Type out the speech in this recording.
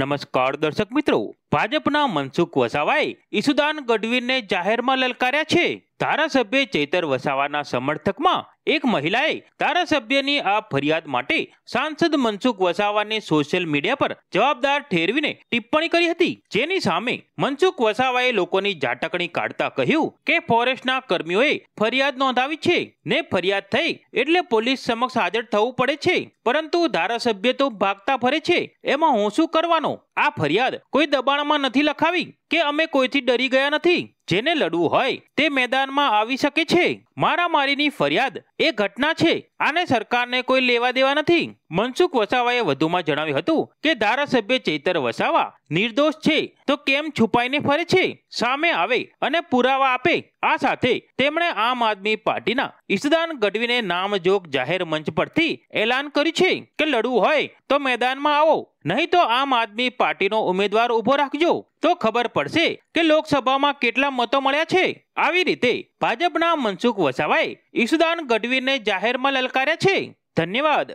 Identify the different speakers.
Speaker 1: નમસ્કાર દર્શક મિત્રો ભાજપના મનસુખ વસાવાએ ઈસુદાન ગઢવીને જાહેરમાં લલકાર્યા છે ધારાસભ્ય ચૈતર વસાવાના સમર્થકમાં એક મહિલાએ ધારાસભ્યની આ ફરિયાદ માટે સાંસદ મનસુખ વસાવાને સોશિયલ મીડિયા પર જવાબદાર ઠેરવીને ટિપ્પણી કરી હતી જેની સામે મનસુખ વસાવાએ લોકોની જાટકણી કાઢતા કહ્યું કે ફોરેસ્ટના કર્મીઓએ ફરિયાદ નોંધાવી છે ને ફરિયાદ થઈ એટલે પોલીસ સમક્ષ હાજર થવું પડે છે પરંતુ ધારાસભ્ય તો ભાગતા ફરે છે એમાં હું શું કરવાનો આ ફરિયાદ કોઈ દબાણમાં નથી લખાવી કે અમે કોઈથી ડરી ગયા નથી જેને લડવું હોય તે મેદાનમાં આવી શકે છે મારામારીની ફરિયાદ એ ઘટના છે આને સરકારને કોઈ લેવા દેવા નથી મનસુખ વસાવાએ વધુમાં જણાવ્યું હતું કે ધારાસભ્ય ચેતર વસાવા નિર્દોષ છે તો કેમ છુપાઈને ફરે છે સામે આવે અને પુરાવા આપે આ સાથે તેમણે આમ આદમી પાર્ટીના ઈસદાન ગઢવીને નામજોગ જાહેર મંચ પરથી એલાન કર્યું છે કે લડવું હોય તો મેદાનમાં આવો નહીં તો આમ આદમી પાર્ટીનો ઉમેદવાર ઉભો રાખજો તો ખબર પડશે કે લોકસભામાં કેટલા મતો મળ્યા છે આવી રીતે ભાજપના મનસુખ વસાવાએ ઈસુદાન ગઢવીને જાહેરમાં કરે છે ધન્યવાદ